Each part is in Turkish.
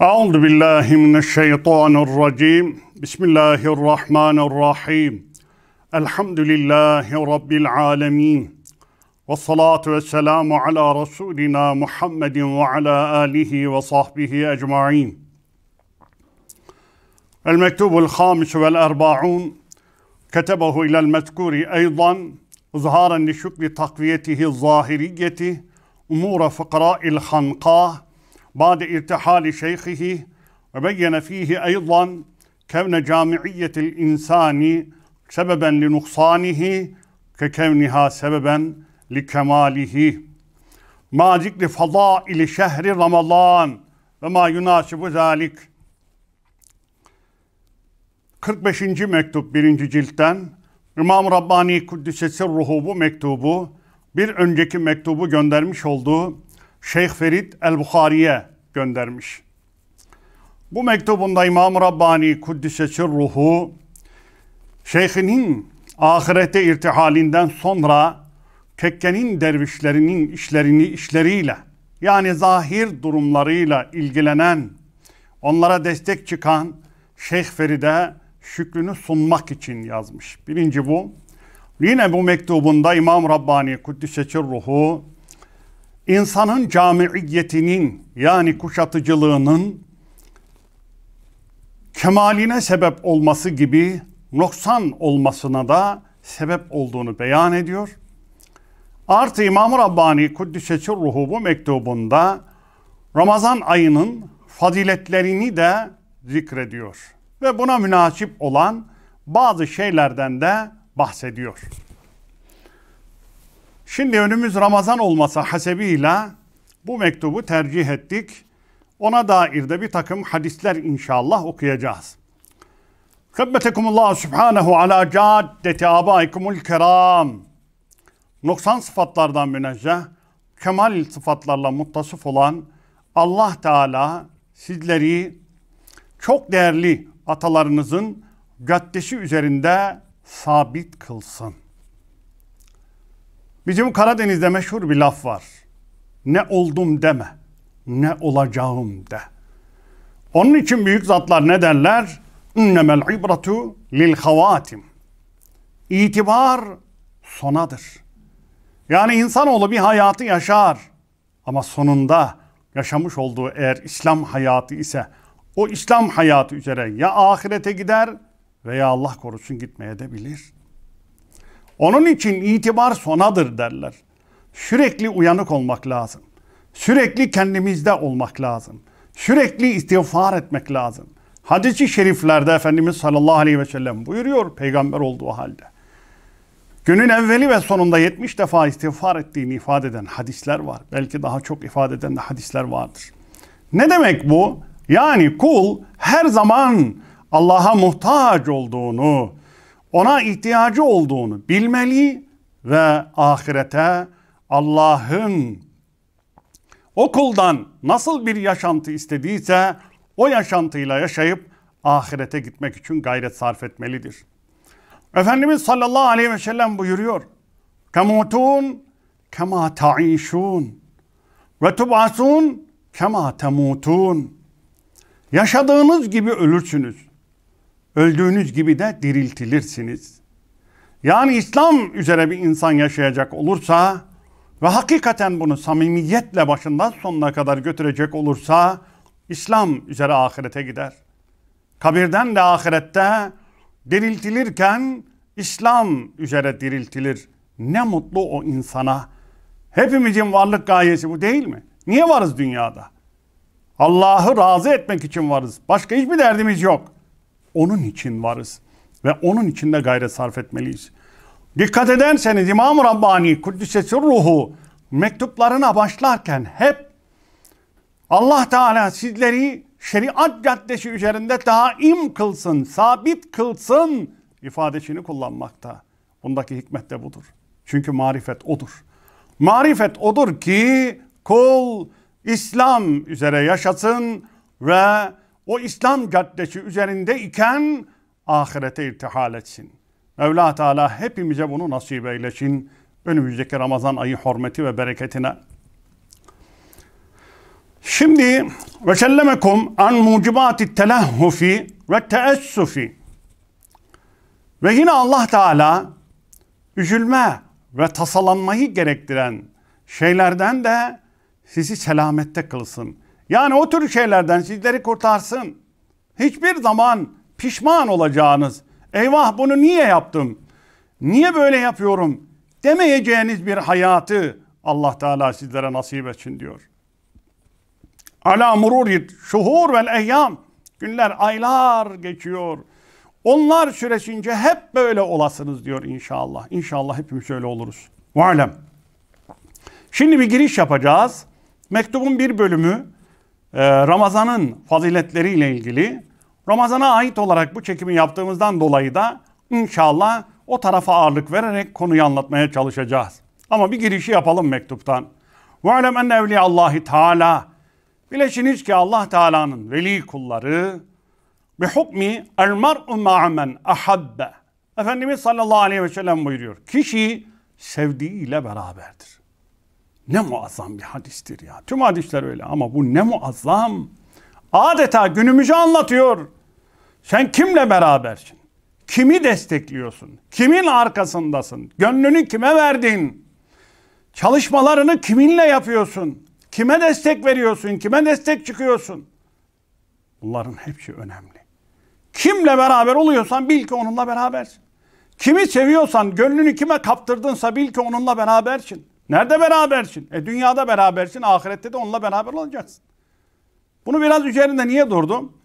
Euzu billahi mineşşeytanirracim. Bismillahirrahmanirrahim. Elhamdülillahi rabbil alamin. Ve salatu ve selamu ala Resulina Muhammedin ve ala alihi ve sahbihi ecmaîn. المكتوب الخامس والأربعون كتبه إلى المذكور أيضا إظهارا لشكر تقويته الظاهرية أمور فقراء الخنقاء بعد ارتحال شيخه وبين فيه أيضا كون جامعية الإنسان سببا لنقصانه ككونها سببا لكماله مع ذكر فضائل شهر رمضان وما يناسب ذلك 45. mektup 1. ciltten İmam Rabbani Kuddüs'e sırruhu bu mektubu bir önceki mektubu göndermiş olduğu Şeyh Ferit el-Bukhari'ye göndermiş. Bu mektubunda İmam Rabbani Kuddisesi ruhu şeyhinin ahirete irtihalinden sonra tekkenin dervişlerinin işlerini işleriyle yani zahir durumlarıyla ilgilenen, onlara destek çıkan Şeyh Feride şükrünü sunmak için yazmış. Birinci bu. Yine bu mektubunda İmam Rabbani Kuddisesi ruhu insanın camiiyetinin yani kuşatıcılığının kemaline sebep olması gibi noksan olmasına da sebep olduğunu beyan ediyor. Artı İmam-ı Rabbani ruhu ruhubu mektubunda Ramazan ayının faziletlerini de zikrediyor ve buna münasip olan bazı şeylerden de bahsediyor. Şimdi önümüz Ramazan olması hasebiyle bu mektubu tercih ettik. Ona dair de bir takım hadisler inşallah okuyacağız. Kıbbetekumullah subhanehu ala caddeti abaikumul keram. Noksan sıfatlardan münezzeh, kemal sıfatlarla muttasıf olan Allah Teala sizleri çok değerli atalarınızın gaddesi üzerinde sabit kılsın. Bizim Karadeniz'de meşhur bir laf var. Ne oldum deme, ne olacağım de. Onun için büyük zatlar ne derler? İnnemel ibratu lil havatim. İtibar sonadır. Yani insanoğlu bir hayatı yaşar ama sonunda yaşamış olduğu eğer İslam hayatı ise o İslam hayatı üzere ya ahirete gider veya Allah korusun gitmeye de bilir. Onun için itibar sonadır derler. Sürekli uyanık olmak lazım. Sürekli kendimizde olmak lazım. Sürekli istiğfar etmek lazım. Hadis-i şeriflerde Efendimiz sallallahu aleyhi ve sellem buyuruyor peygamber olduğu halde. Günün evveli ve sonunda 70 defa istiğfar ettiğini ifade eden hadisler var. Belki daha çok ifade eden de hadisler vardır. Ne demek bu? Yani kul her zaman Allah'a muhtaç olduğunu, ona ihtiyacı olduğunu bilmeli ve ahirete Allah'ın okuldan nasıl bir yaşantı istediyse o yaşantıyla yaşayıp ahirete gitmek için gayret sarf etmelidir. Efendimiz sallallahu aleyhi ve sellem buyuruyor. Kemutun kema ta'işun ve tub'asun kema temutun. Yaşadığınız gibi ölürsünüz öldüğünüz gibi de diriltilirsiniz. Yani İslam üzere bir insan yaşayacak olursa ve hakikaten bunu samimiyetle başından sonuna kadar götürecek olursa İslam üzere ahirete gider. Kabirden de ahirette diriltilirken İslam üzere diriltilir. Ne mutlu o insana. Hepimizin varlık gayesi bu değil mi? Niye varız dünyada? Allah'ı razı etmek için varız. Başka hiçbir derdimiz yok. Onun için varız ve onun için de gayret sarf etmeliyiz. Dikkat ederseniz İmam-ı Rabbani Kuddisesi Ruhu mektuplarına başlarken hep Allah Teala sizleri şeriat caddesi üzerinde daim kılsın, sabit kılsın ifadesini kullanmakta. Bundaki hikmet de budur. Çünkü marifet odur. Marifet odur ki kul İslam üzere yaşasın ve o İslam caddesi üzerinde iken ahirete irtihal etsin. Mevla Teala hepimize bunu nasip eylesin. Önümüzdeki Ramazan ayı hürmeti ve bereketine. Şimdi ve sellemekum an mucibati telahhufi ve teessufi. Ve yine Allah Teala üzülme ve tasalanmayı gerektiren şeylerden de sizi selamette kılsın. Yani o tür şeylerden sizleri kurtarsın. Hiçbir zaman pişman olacağınız, eyvah bunu niye yaptım, niye böyle yapıyorum demeyeceğiniz bir hayatı Allah Teala sizlere nasip etsin diyor. Ala mururit şuhur vel eyyam. Günler, aylar geçiyor. Onlar süresince hep böyle olasınız diyor inşallah. İnşallah hepimiz öyle oluruz. Valem. Şimdi bir giriş yapacağız. Mektubun bir bölümü ee, Ramazan'ın faziletleriyle ilgili Ramazan'a ait olarak bu çekimi yaptığımızdan dolayı da inşallah o tarafa ağırlık vererek konuyu anlatmaya çalışacağız. Ama bir girişi yapalım mektuptan. وَعْلَمْ اَنَّ اَوْلِيَ اللّٰهِ Bileşiniz ki Allah Teala'nın veli kulları بِحُكْمِ الْمَرْءُ مَعَ مَنْ أَحَبَّ Efendimiz sallallahu aleyhi ve sellem buyuruyor. Kişi sevdiğiyle beraberdir. Ne muazzam bir hadistir ya. Tüm hadisler öyle ama bu ne muazzam. Adeta günümüzü anlatıyor. Sen kimle berabersin? Kimi destekliyorsun? Kimin arkasındasın? Gönlünü kime verdin? Çalışmalarını kiminle yapıyorsun? Kime destek veriyorsun? Kime destek çıkıyorsun? Bunların hepsi önemli. Kimle beraber oluyorsan bil ki onunla berabersin. Kimi seviyorsan, gönlünü kime kaptırdınsa bil ki onunla berabersin. Nerede berabersin? E dünyada berabersin, ahirette de onunla beraber olacaksın. Bunu biraz üzerinde niye durdum?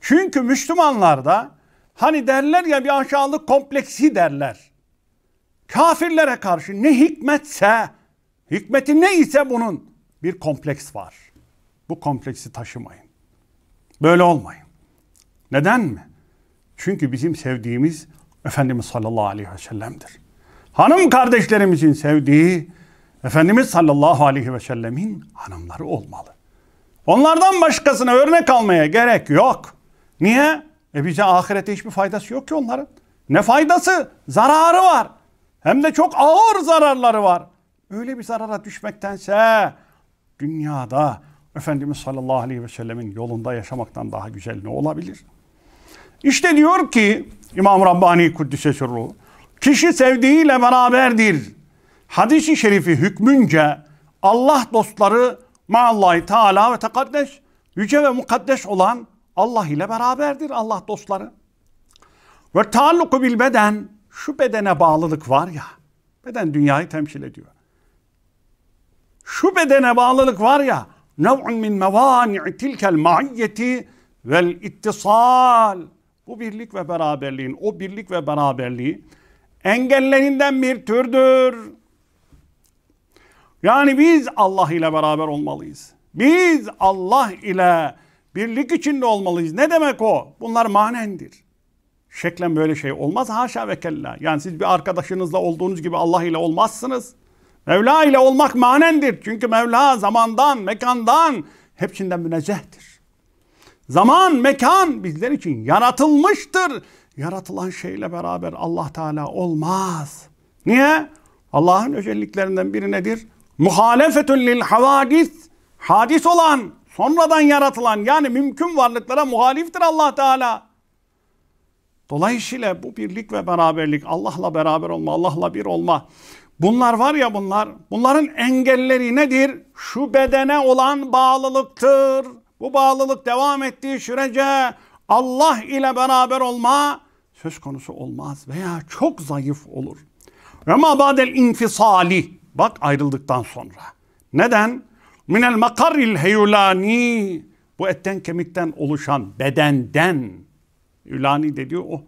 Çünkü Müslümanlarda hani derler ya bir aşağılık kompleksi derler. Kafirlere karşı ne hikmetse, hikmeti ne ise bunun bir kompleks var. Bu kompleksi taşımayın. Böyle olmayın. Neden mi? Çünkü bizim sevdiğimiz Efendimiz sallallahu aleyhi ve sellem'dir. Hanım kardeşlerimizin sevdiği Efendimiz sallallahu aleyhi ve sellemin hanımları olmalı. Onlardan başkasına örnek almaya gerek yok. Niye? E bize ahirete hiçbir faydası yok ki onların. Ne faydası? Zararı var. Hem de çok ağır zararları var. Öyle bir zarara düşmektense dünyada Efendimiz sallallahu aleyhi ve sellemin yolunda yaşamaktan daha güzel ne olabilir? İşte diyor ki İmam Rabbani Kuddise Sırru, kişi sevdiğiyle beraberdir hadisi şerifi hükmünce Allah dostları maallahi teala ve tekaddeş yüce ve mukaddes olan Allah ile beraberdir Allah dostları. Ve taalluku bil beden şu bedene bağlılık var ya beden dünyayı temsil ediyor. Şu bedene bağlılık var ya nev'un min mevani'i tilkel maiyeti vel ittisal. Bu birlik ve beraberliğin, o birlik ve beraberliği engellerinden bir türdür. Yani biz Allah ile beraber olmalıyız. Biz Allah ile birlik içinde olmalıyız. Ne demek o? Bunlar manendir. Şeklen böyle şey olmaz haşa ve kella. Yani siz bir arkadaşınızla olduğunuz gibi Allah ile olmazsınız. Mevla ile olmak manendir. Çünkü Mevla zamandan, mekandan hepsinden münezzehtir. Zaman, mekan bizler için yaratılmıştır. Yaratılan şeyle beraber Allah Teala olmaz. Niye? Allah'ın özelliklerinden biri nedir? muhalefetün lil havadis hadis olan sonradan yaratılan yani mümkün varlıklara muhaliftir Allah Teala. Dolayısıyla bu birlik ve beraberlik, Allah'la beraber olma, Allah'la bir olma. Bunlar var ya bunlar, bunların engelleri nedir? Şu bedene olan bağlılıktır. Bu bağlılık devam ettiği sürece Allah ile beraber olma söz konusu olmaz veya çok zayıf olur. Ve ma badel infisali Bak ayrıldıktan sonra. Neden? Minel makaril heyulani. Bu etten kemikten oluşan bedenden. Ülani de diyor o. Oh.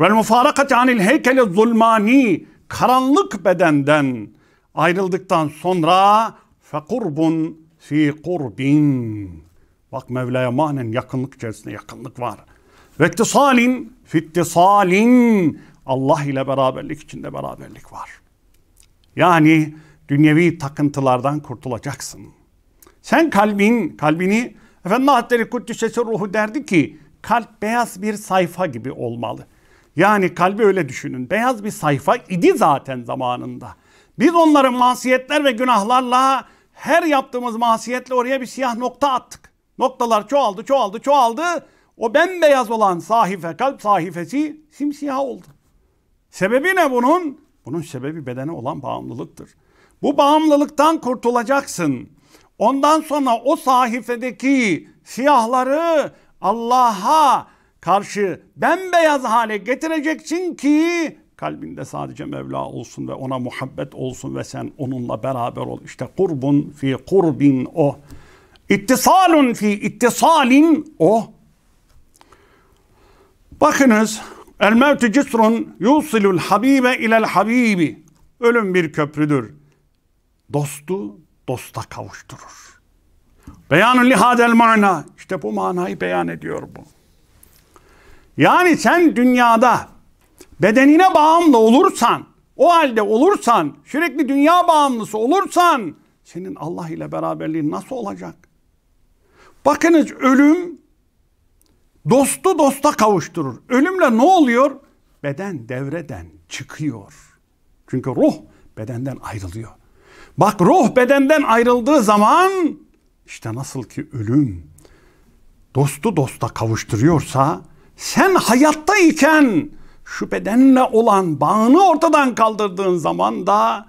Vel mufarakati anil heykeli zulmani. Karanlık bedenden ayrıldıktan sonra fekurbun fi kurbin. Bak Mevla'ya manen yakınlık içerisinde yakınlık var. ve Vettisalin fittisalin. Allah ile beraberlik içinde beraberlik var. Yani dünyevi takıntılardan kurtulacaksın. Sen kalbin, kalbini Efendi Hazretleri Kuddüs'e ruhu derdi ki kalp beyaz bir sayfa gibi olmalı. Yani kalbi öyle düşünün. Beyaz bir sayfa idi zaten zamanında. Biz onların masiyetler ve günahlarla her yaptığımız masiyetle oraya bir siyah nokta attık. Noktalar çoğaldı, çoğaldı, çoğaldı. O bembeyaz olan sahife, kalp sahifesi simsiyah oldu. Sebebi ne bunun? Bunun sebebi bedene olan bağımlılıktır. Bu bağımlılıktan kurtulacaksın. Ondan sonra o sahifedeki siyahları Allah'a karşı bembeyaz hale getireceksin ki kalbinde sadece Mevla olsun ve ona muhabbet olsun ve sen onunla beraber ol. İşte kurbun fi kurbin o. İttisalun fi ittisalin o. Bakınız El mevtü cisrun yusilul habibe ilel habibi. Ölüm bir köprüdür. Dostu dosta kavuşturur. Beyanun lihadel mana. İşte bu manayı beyan ediyor bu. Yani sen dünyada bedenine bağımlı olursan, o halde olursan, sürekli dünya bağımlısı olursan, senin Allah ile beraberliğin nasıl olacak? Bakınız ölüm Dostu dosta kavuşturur. Ölümle ne oluyor? Beden devreden çıkıyor. Çünkü ruh bedenden ayrılıyor. Bak ruh bedenden ayrıldığı zaman işte nasıl ki ölüm dostu dosta kavuşturuyorsa sen hayattayken şu bedenle olan bağını ortadan kaldırdığın zaman da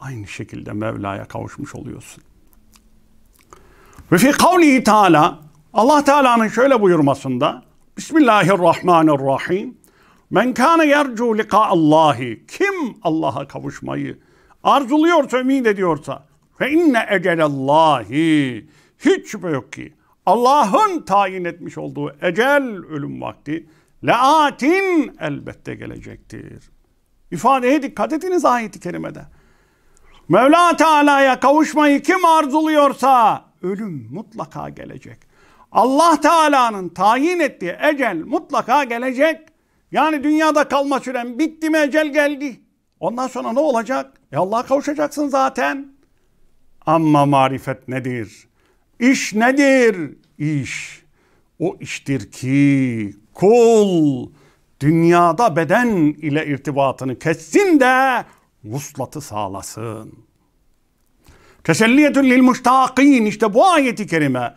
aynı şekilde Mevla'ya kavuşmuş oluyorsun. Ve fi kavlihi Teala Allah Teala'nın şöyle buyurmasında Bismillahirrahmanirrahim. Men kana yercu lika Allahi. Kim Allah'a kavuşmayı arzuluyorsa, ümit ediyorsa fe inne ecelallahi. Hiç şüphe yok ki Allah'ın tayin etmiş olduğu ecel ölüm vakti leatin elbette gelecektir. İfadeye dikkat ediniz ayeti kerimede. Mevla Teala'ya kavuşmayı kim arzuluyorsa ölüm mutlaka gelecek. Allah Teala'nın tayin ettiği ecel mutlaka gelecek. Yani dünyada kalma süren bitti mi ecel geldi. Ondan sonra ne olacak? E Allah'a kavuşacaksın zaten. Ama marifet nedir? İş nedir? İş. O iştir ki kul dünyada beden ile irtibatını kessin de vuslatı sağlasın. Teselliyetün lil muştakin işte bu ayeti kerime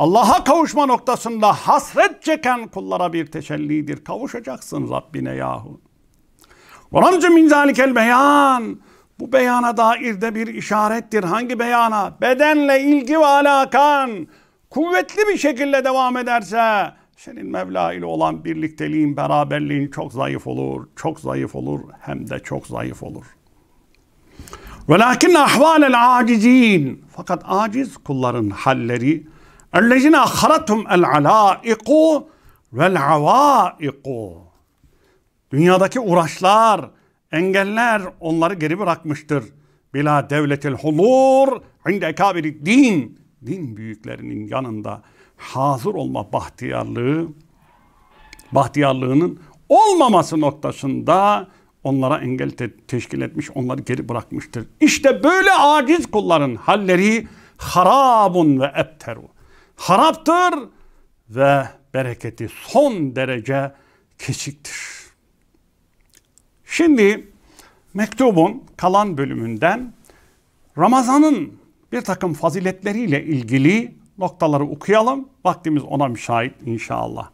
Allah'a kavuşma noktasında hasret çeken kullara bir teşellidir. Kavuşacaksın Rabbine yahu. Velamcı min zalikel beyan. Bu beyana dair de bir işarettir. Hangi beyana? Bedenle ilgi ve alakan kuvvetli bir şekilde devam ederse senin Mevla ile olan birlikteliğin, beraberliğin çok zayıf olur. Çok zayıf olur hem de çok zayıf olur. Velakin ahvalel acizin. Fakat aciz kulların halleri اَلَّذِينَ اَخَرَتُمْ الْعَلَائِقُ وَالْعَوَائِقُ Dünyadaki uğraşlar, engeller onları geri bırakmıştır. Bila devletil hulur inde ekabiri din. Din büyüklerinin yanında hazır olma bahtiyarlığı, bahtiyarlığının olmaması noktasında onlara engel te- teşkil etmiş, onları geri bırakmıştır. İşte böyle aciz kulların halleri harabun ve ebteru haraptır ve bereketi son derece keçiktir. Şimdi mektubun kalan bölümünden Ramazan'ın bir takım faziletleriyle ilgili noktaları okuyalım. Vaktimiz ona müsait inşallah.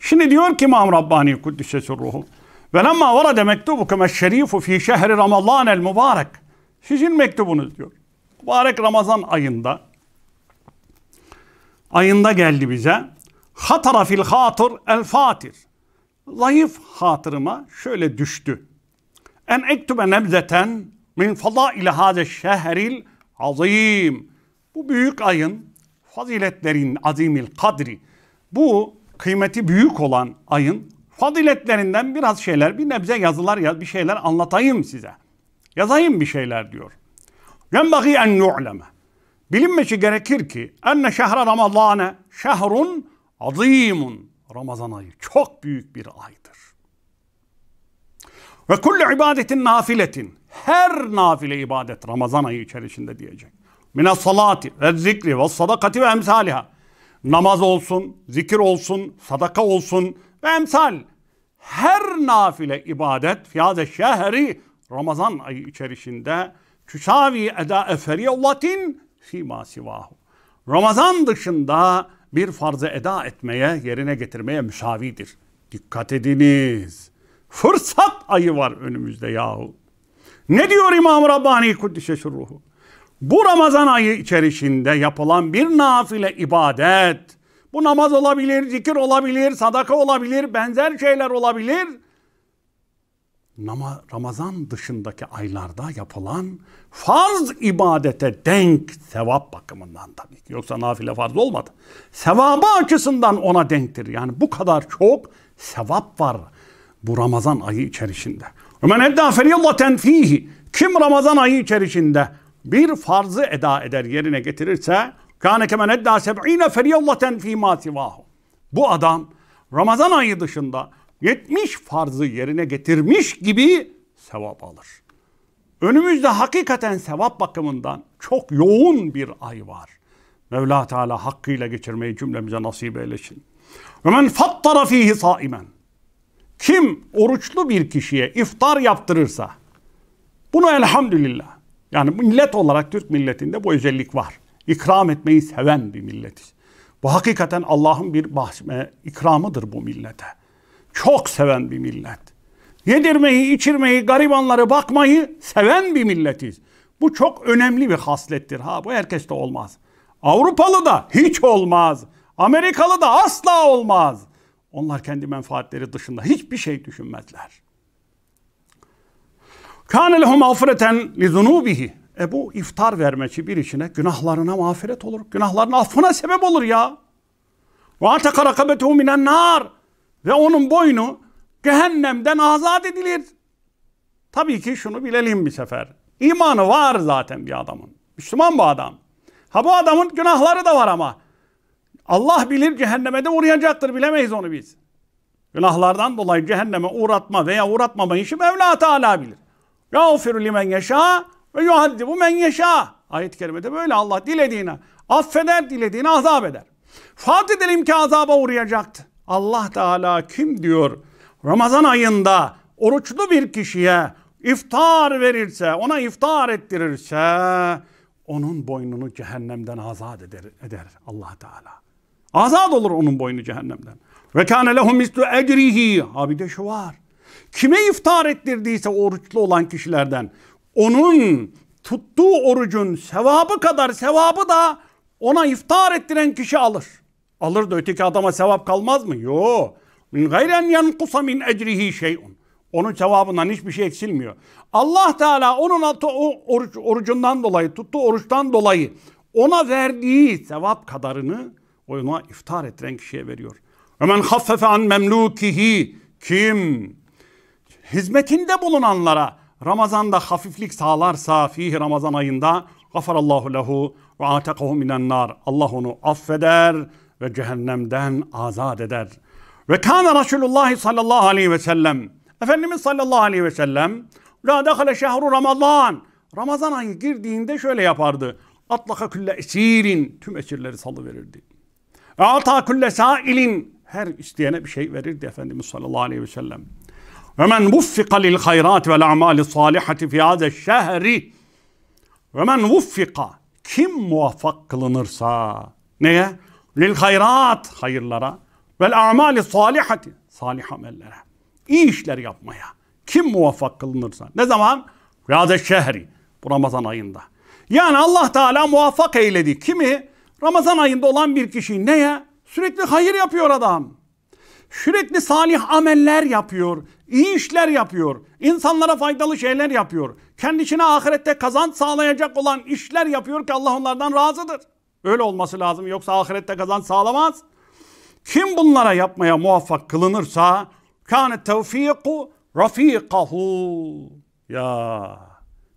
Şimdi diyor ki İmam Rabbani Kuddisesi Ruhu. Ve lemma varade mektubukum eşşerifu fi şehri Ramazan el mübarek. Sizin mektubunuz diyor. Mübarek Ramazan ayında ayında geldi bize. Hatara fil hatır el fatir. Zayıf hatırıma şöyle düştü. En ektübe nebzeten min fadail hâze şehril azim. Bu büyük ayın faziletlerin azimil kadri. Bu kıymeti büyük olan ayın faziletlerinden biraz şeyler, bir nebze yazılar ya bir şeyler anlatayım size. Yazayım bir şeyler diyor. Yenbagî en yu'leme. Bilinmesi gerekir ki enne şehre Ramazane şehrun azimun. Ramazan ayı çok büyük bir aydır. Ve kullu ibadetin nafiletin. Her nafile ibadet Ramazan ayı içerisinde diyecek. Mine salati ve zikri ve sadakati ve emsaliha. Namaz olsun, zikir olsun, sadaka olsun ve emsal. Her nafile ibadet fiyade şehri Ramazan ayı içerisinde tüsavi eda eferiyallatin fîmâ sivâhu. Ramazan dışında bir farzı eda etmeye, yerine getirmeye müsavidir. Dikkat ediniz. Fırsat ayı var önümüzde yahu. Ne diyor İmam Rabbani Kuddise Şurruhu? Bu Ramazan ayı içerisinde yapılan bir nafile ibadet, bu namaz olabilir, zikir olabilir, sadaka olabilir, benzer şeyler olabilir. Ramazan dışındaki aylarda yapılan farz ibadete denk sevap bakımından tabii ki. Yoksa nafile farz olmadı. Sevabı açısından ona denktir. Yani bu kadar çok sevap var bu Ramazan ayı içerisinde. Men edda feriyallaten fihi. Kim Ramazan ayı içerisinde bir farzı eda eder, yerine getirirse kâne kemen edda seb'ine feriyallaten fîmâ Bu adam Ramazan ayı dışında 70 farzı yerine getirmiş gibi sevap alır. Önümüzde hakikaten sevap bakımından çok yoğun bir ay var. Mevla Teala hakkıyla geçirmeyi cümlemize nasip eylesin. Ve men fattara fihi saimen. Kim oruçlu bir kişiye iftar yaptırırsa bunu elhamdülillah. Yani millet olarak Türk milletinde bu özellik var. İkram etmeyi seven bir milletiz. Bu hakikaten Allah'ın bir bahsme, ikramıdır bu millete çok seven bir millet. Yedirmeyi, içirmeyi, garibanları bakmayı seven bir milletiz. Bu çok önemli bir haslettir. Ha bu herkeste olmaz. Avrupalı da hiç olmaz. Amerikalı da asla olmaz. Onlar kendi menfaatleri dışında hiçbir şey düşünmezler. Kâne lehum mağfireten li zunubihi. E bu iftar vermeci bir içine günahlarına mağfiret olur. Günahların affına sebep olur ya. Ve ateka rakabetuhu minen nar. Ve onun boynu cehennemden azat edilir. Tabii ki şunu bilelim bir sefer. İmanı var zaten bir adamın. Müslüman bu adam. Ha bu adamın günahları da var ama. Allah bilir cehenneme de uğrayacaktır bilemeyiz onu biz. Günahlardan dolayı cehenneme uğratma veya uğratmama işi Mevla Teala bilir. Yağfiru limen yeşâ ve yuaddibu men yeşâ. Ayet-i kerimede böyle Allah dilediğine affeder, dilediğine azap eder. Farz edelim ki azaba uğrayacaktı. Allah Teala kim diyor Ramazan ayında oruçlu bir kişiye iftar verirse, ona iftar ettirirse onun boynunu cehennemden azat eder, eder Allah Teala. Azat olur onun boynu cehennemden. Ve kâne lehum mislu ecrihi. Abi de şu var. Kime iftar ettirdiyse oruçlu olan kişilerden onun tuttuğu orucun sevabı kadar sevabı da ona iftar ettiren kişi alır. Alır da öteki adama sevap kalmaz mı? Yo. Min gayren yankusa min ecrihi şey'un. Onun cevabından hiçbir şey eksilmiyor. Allah Teala onun atı, o oruç, orucundan dolayı, tuttuğu oruçtan dolayı ona verdiği sevap kadarını ona iftar ettiren kişiye veriyor. Hemen haffefe an memlukihi kim hizmetinde bulunanlara Ramazan'da hafiflik sağlarsa fihi Ramazan ayında gafarallahu lehu ve atekahu minen nar. Allah onu affeder ve cehennemden azat eder. Ve kâne Resulullah sallallahu aleyhi ve sellem. Efendimiz sallallahu aleyhi ve sellem. La dehale şehru Ramazan. Ramazan ayı girdiğinde şöyle yapardı. Atlaka külle esirin. Tüm esirleri salıverirdi. Ve ata külle sailin. Her isteyene bir şey verirdi Efendimiz sallallahu aleyhi ve sellem. Ve men vuffika lil hayrat vel amali salihati fi hazel şehri. Ve men vuffika. Kim muvaffak kılınırsa. Neye? Lil hayrat hayırlara. ve amali salihati salih amellere. İyi işler yapmaya. Kim muvaffak kılınırsa. Ne zaman? Riyaz-ı şehri. Bu Ramazan ayında. Yani Allah Teala muvaffak eyledi. Kimi? Ramazan ayında olan bir kişi neye? Sürekli hayır yapıyor adam. Sürekli salih ameller yapıyor. iyi işler yapıyor. insanlara faydalı şeyler yapıyor. Kendisine ahirette kazanç sağlayacak olan işler yapıyor ki Allah onlardan razıdır. Öyle olması lazım yoksa ahirette kazan sağlamaz. Kim bunlara yapmaya muvaffak kılınırsa kâne tevfiku rafikahu. Ya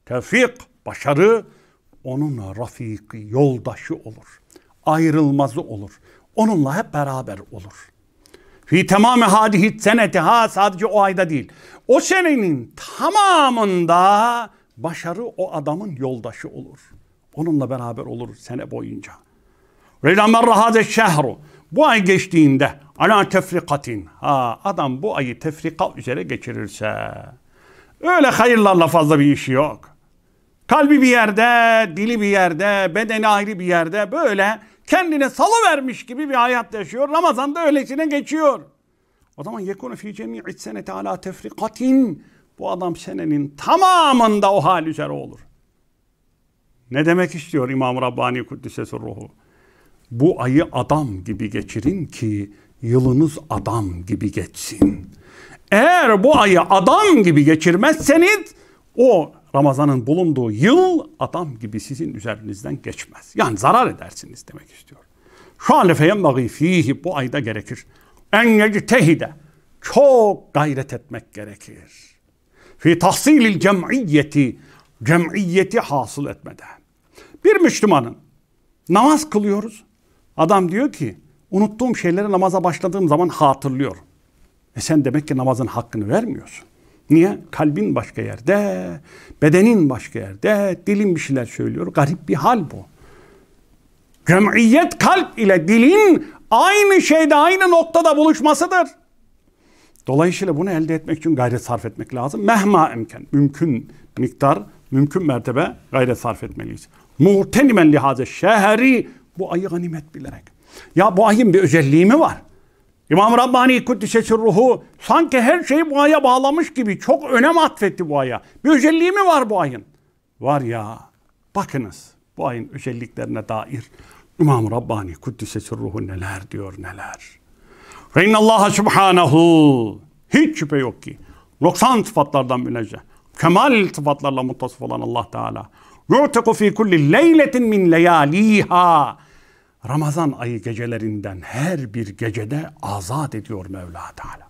tevfik başarı onunla rafiki yoldaşı olur. Ayrılmazı olur. Onunla hep beraber olur. Fi tamamı hadihi seneti ha sadece o ayda değil. O senenin tamamında başarı o adamın yoldaşı olur. Onunla beraber olur sene boyunca. Reylamerra hade şehru. Bu ay geçtiğinde ala tefrikatin. Ha adam bu ayı tefrika üzere geçirirse. Öyle hayırlarla fazla bir işi yok. Kalbi bir yerde, dili bir yerde, bedeni ayrı bir yerde böyle kendine kendini vermiş gibi bir hayat yaşıyor. Ramazan Ramazan'da öylesine geçiyor. O zaman yekunu fi cemi'i senete ala tefrikatin. Bu adam senenin tamamında o hal üzere olur. Ne demek istiyor İmam Rabbani Kuddisesi ruhu? Bu ayı adam gibi geçirin ki yılınız adam gibi geçsin. Eğer bu ayı adam gibi geçirmezseniz o Ramazan'ın bulunduğu yıl adam gibi sizin üzerinizden geçmez. Yani zarar edersiniz demek istiyor. Şalefe yenbagî fîhî bu ayda gerekir. En tehide çok gayret etmek gerekir. Fi tahsilil cem'iyeti cem'iyeti hasıl etmede. Bir Müslümanın namaz kılıyoruz. Adam diyor ki unuttuğum şeyleri namaza başladığım zaman hatırlıyor. E sen demek ki namazın hakkını vermiyorsun. Niye? Kalbin başka yerde, bedenin başka yerde, dilin bir şeyler söylüyor. Garip bir hal bu. Cemiyet kalp ile dilin aynı şeyde, aynı noktada buluşmasıdır. Dolayısıyla bunu elde etmek için gayret sarf etmek lazım. Mehma imkan, mümkün miktar, mümkün mertebe gayret sarf etmeliyiz. Muhtenimen lihaze şehri bu ayı ganimet bilerek. Ya bu ayın bir özelliği mi var? İmam Rabbani Kuddisesi ruhu sanki her şeyi bu aya bağlamış gibi çok önem atfetti bu aya. Bir özelliği mi var bu ayın? Var ya bakınız bu ayın özelliklerine dair İmam Rabbani Kuddisesi ruhu neler diyor neler. Ve innallaha subhanahu hiç şüphe yok ki 90 sıfatlardan münezzeh. Kemal sıfatlarla muttasıf olan Allah Teala. Yu'tiku fi kulli leyletin min leyaliha. Ramazan ayı gecelerinden her bir gecede azat ediyor Mevla Teala.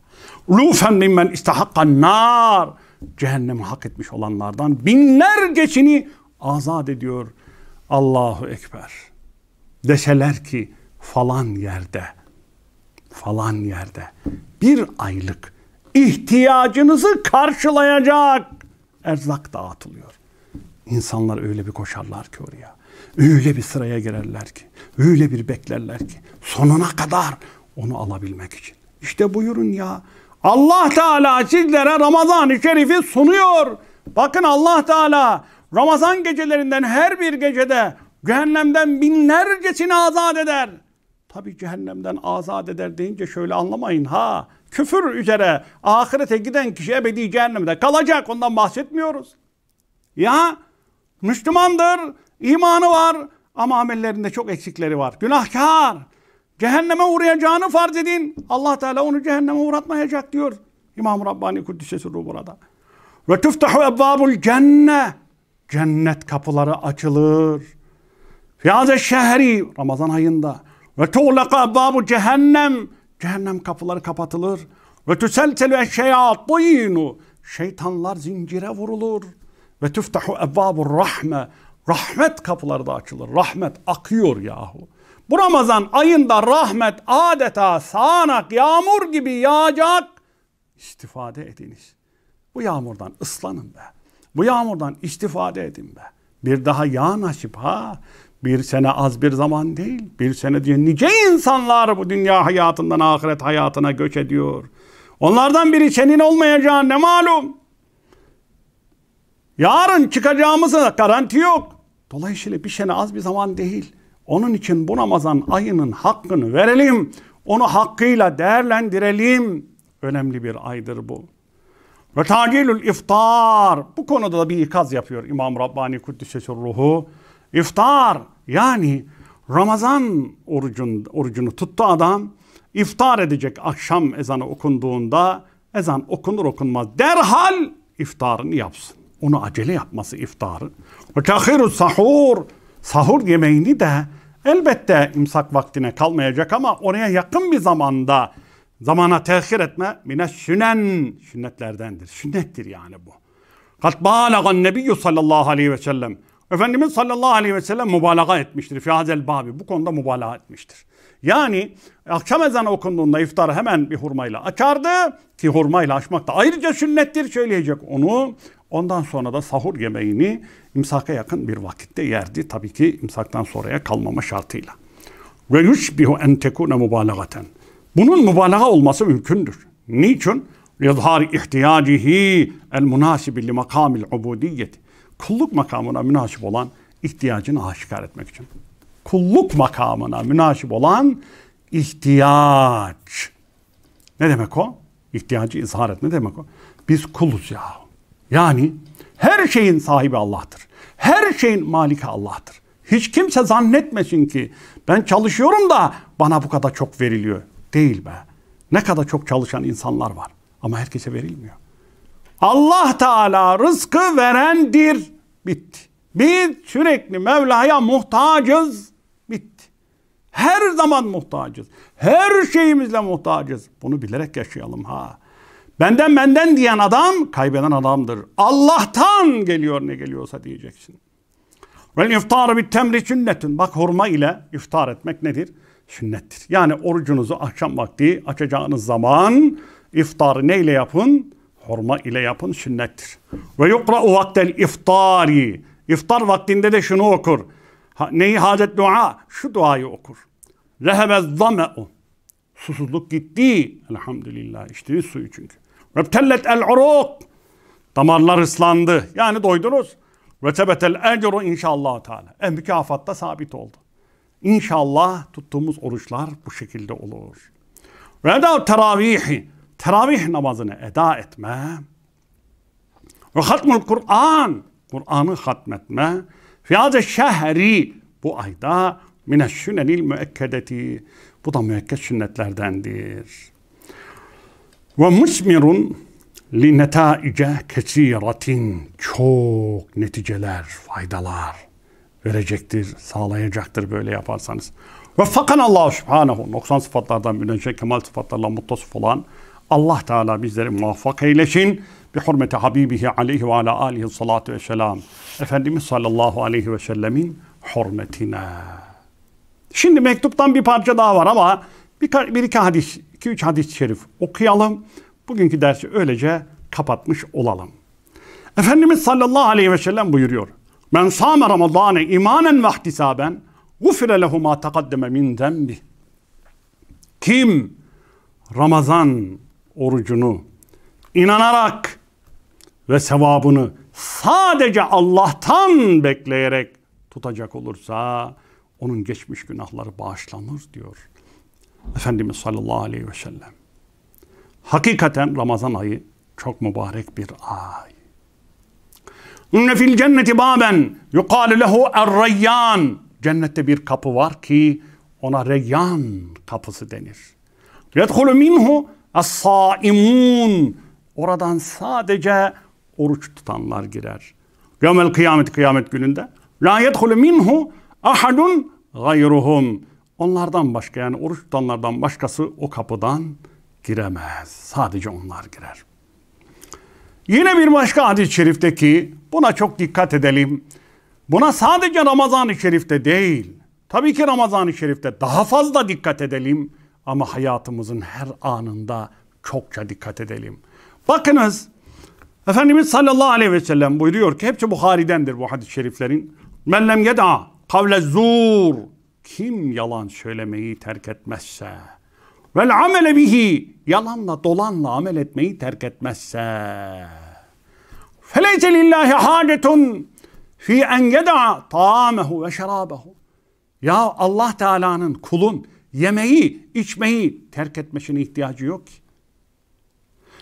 Lufen mimmen istahakkan nar. Cehennemi hak etmiş olanlardan binlercesini azat ediyor. Allahu Ekber. Deseler ki falan yerde, falan yerde bir aylık ihtiyacınızı karşılayacak erzak dağıtılıyor. İnsanlar öyle bir koşarlar ki oraya. Öyle bir sıraya girerler ki. Öyle bir beklerler ki. Sonuna kadar onu alabilmek için. İşte buyurun ya. Allah Teala sizlere Ramazan-ı Şerif'i sunuyor. Bakın Allah Teala Ramazan gecelerinden her bir gecede cehennemden binlercesini azat eder. Tabi cehennemden azat eder deyince şöyle anlamayın ha. Küfür üzere ahirete giden kişi ebedi cehennemde kalacak ondan bahsetmiyoruz. Ya Müslümandır, imanı var ama amellerinde çok eksikleri var. Günahkar. Cehenneme uğrayacağını farz edin. Allah Teala onu cehenneme uğratmayacak diyor. İmam Rabbani Kuddisesi Ruh burada. Ve tuftahu ebvabul cenne. Cennet kapıları açılır. Fiyaze şehri Ramazan ayında. Ve tuğlaka ebvabu cehennem. Cehennem kapıları kapatılır. Ve tüselselü eşşeyatînu. Şeytanlar zincire vurulur. Ve tüftahu evvabur rahme. Rahmet kapıları da açılır. Rahmet akıyor yahu. Bu Ramazan ayında rahmet adeta sağanak yağmur gibi yağacak. İstifade ediniz. Bu yağmurdan ıslanın be. Bu yağmurdan istifade edin be. Bir daha yağ nasip ha. Bir sene az bir zaman değil. Bir sene diye nice insanlar bu dünya hayatından ahiret hayatına göç ediyor. Onlardan biri senin olmayacağı ne malum. Yarın çıkacağımızın garanti yok. Dolayısıyla bir sene az bir zaman değil. Onun için bu Ramazan ayının hakkını verelim. Onu hakkıyla değerlendirelim. Önemli bir aydır bu. Ve tacilül iftar. Bu konuda da bir ikaz yapıyor İmam Rabbani Kuddüs'e ruhu. İftar yani Ramazan orucun, orucunu tuttu adam. İftar edecek akşam ezanı okunduğunda ezan okunur okunmaz derhal iftarını yapsın onu acele yapması iftarı. Ve tahiru sahur. Sahur yemeğini de elbette imsak vaktine kalmayacak ama oraya yakın bir zamanda zamana tehir etme mine sünen sünnetlerdendir. Sünnettir yani bu. Kat balagan nebiyyü sallallahu aleyhi ve sellem. Efendimiz sallallahu aleyhi ve sellem mübalağa etmiştir. Fihazel babi bu konuda mübalağa etmiştir. Yani akşam ezanı okunduğunda iftarı hemen bir hurmayla açardı ki hurmayla açmak da ayrıca sünnettir söyleyecek onu. Ondan sonra da sahur yemeğini imsaka yakın bir vakitte yerdi. Tabii ki imsaktan sonraya kalmama şartıyla. Ve yushbihu en tekune mübalağaten. Bunun mübalağa olması mümkündür. Niçin? Lidhari ihtiyacihi el münasibi li makamil ubudiyyeti. Kulluk makamına münasip olan ihtiyacını aşikar etmek için. Kulluk makamına münasip olan ihtiyaç. Ne demek o? İhtiyacı izhar etme demek o? Biz kuluz yahu. Yani her şeyin sahibi Allah'tır. Her şeyin maliki Allah'tır. Hiç kimse zannetmesin ki ben çalışıyorum da bana bu kadar çok veriliyor. Değil be. Ne kadar çok çalışan insanlar var. Ama herkese verilmiyor. Allah Teala rızkı verendir. Bitti. Biz sürekli Mevla'ya muhtacız. Bitti. Her zaman muhtacız. Her şeyimizle muhtacız. Bunu bilerek yaşayalım ha. Benden benden diyen adam kaybeden adamdır. Allah'tan geliyor ne geliyorsa diyeceksin. Vel iftar bir temri sünnetün. Bak hurma ile iftar etmek nedir? Sünnettir. Yani orucunuzu akşam vakti açacağınız zaman iftarı neyle yapın? Hurma ile yapın sünnettir. Ve o vaktel iftari. İftar vaktinde de şunu okur. Ha, neyi hadet dua? Şu duayı okur. Lehebez zame'u. Susuzluk gitti. Elhamdülillah. İçtiniz suyu çünkü. Vebtellet el uruk. Damarlar ıslandı. Yani doydunuz. Ve el ecru inşallah teala. E mükafatta sabit oldu. İnşallah tuttuğumuz oruçlar bu şekilde olur. Ve edav teravihi. Teravih namazını eda etme. Ve hatmul Kur'an. Kur'an'ı hatmetme. Fiyaze şehri. Bu ayda mineş sünenil müekkedeti. Bu da müekked sünnetlerdendir musmirun li netaice kesiratin çok neticeler, faydalar verecektir, sağlayacaktır böyle yaparsanız. Ve fakan Allah subhanahu 90 sıfatlardan münecceh kemal sıfatlarla muttasıf olan Allah Teala bizleri muvaffak eylesin. Bi hurmeti Habibihi aleyhi ve ala alihi salatu ve selam. Efendimiz sallallahu aleyhi ve sellemin hürmetine. Şimdi mektuptan bir parça daha var ama bir, bir iki hadis 2-3 hadis-i şerif okuyalım. Bugünkü dersi öylece kapatmış olalım. Efendimiz sallallahu aleyhi ve sellem buyuruyor. "Ben sâme ramadâne imanen ve ihtisâben gufire lehu ma takaddeme min zembi. Kim Ramazan orucunu inanarak ve sevabını sadece Allah'tan bekleyerek tutacak olursa onun geçmiş günahları bağışlanır diyor. Efendimiz sallallahu aleyhi ve sellem. Hakikaten Ramazan ayı çok mübarek bir ay. İnne fil cenneti baben yuqalu lehu er-reyyan. Cennette bir kapı var ki ona reyyan kapısı denir. Yedhulu minhu es Oradan sadece oruç tutanlar girer. Yevmel kıyamet kıyamet gününde. La yedhulu minhu ahadun gayruhum. Onlardan başka yani oruç tutanlardan başkası o kapıdan giremez. Sadece onlar girer. Yine bir başka hadis-i şerifte ki buna çok dikkat edelim. Buna sadece Ramazan-ı Şerif'te değil, tabii ki Ramazan-ı Şerif'te daha fazla dikkat edelim ama hayatımızın her anında çokça dikkat edelim. Bakınız Efendimiz sallallahu aleyhi ve sellem buyuruyor ki hepsi Buhari'dendir bu hadis-i şeriflerin. Men lem yed'a kavle zur kim yalan söylemeyi terk etmezse vel amele bihi yalanla dolanla amel etmeyi terk etmezse feleyse lillahi hadetun fi en yeda taamehu ve şerabehu ya Allah Teala'nın kulun yemeği, içmeyi terk etmesine ihtiyacı yok ki.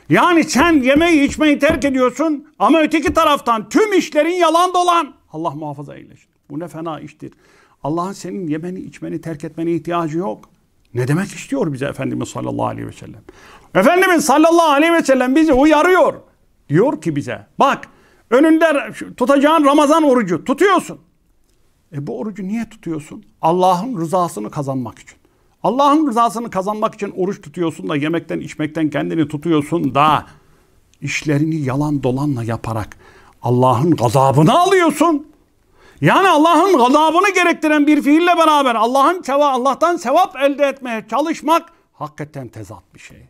Yani sen yemeği, içmeyi terk ediyorsun ama öteki taraftan tüm işlerin yalan dolan. Allah muhafaza eylesin. Bu ne fena iştir. Allah'ın senin yemeni, içmeni, terk etmene ihtiyacı yok. Ne demek istiyor bize Efendimiz sallallahu aleyhi ve sellem? Efendimiz sallallahu aleyhi ve sellem bizi uyarıyor. Diyor ki bize bak önünde tutacağın Ramazan orucu tutuyorsun. E bu orucu niye tutuyorsun? Allah'ın rızasını kazanmak için. Allah'ın rızasını kazanmak için oruç tutuyorsun da yemekten içmekten kendini tutuyorsun da işlerini yalan dolanla yaparak Allah'ın gazabını alıyorsun. Yani Allah'ın gadabını gerektiren bir fiille beraber Allah'ın seva, Allah'tan sevap elde etmeye çalışmak hakikaten tezat bir şey.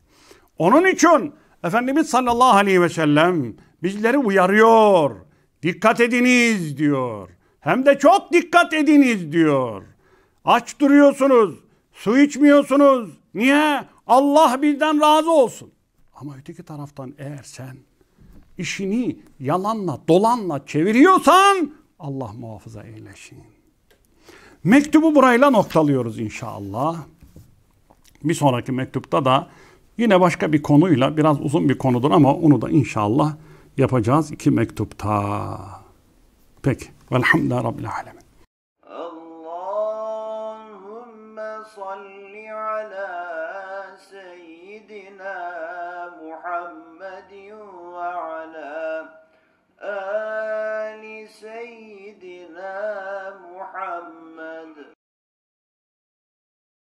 Onun için Efendimiz sallallahu aleyhi ve sellem bizleri uyarıyor. Dikkat ediniz diyor. Hem de çok dikkat ediniz diyor. Aç duruyorsunuz, su içmiyorsunuz. Niye? Allah bizden razı olsun. Ama öteki taraftan eğer sen işini yalanla, dolanla çeviriyorsan Allah muhafaza eylesin. Mektubu burayla noktalıyoruz inşallah. Bir sonraki mektupta da yine başka bir konuyla biraz uzun bir konudur ama onu da inşallah yapacağız iki mektupta. Peki. Velhamdülillah Rabbil Alem.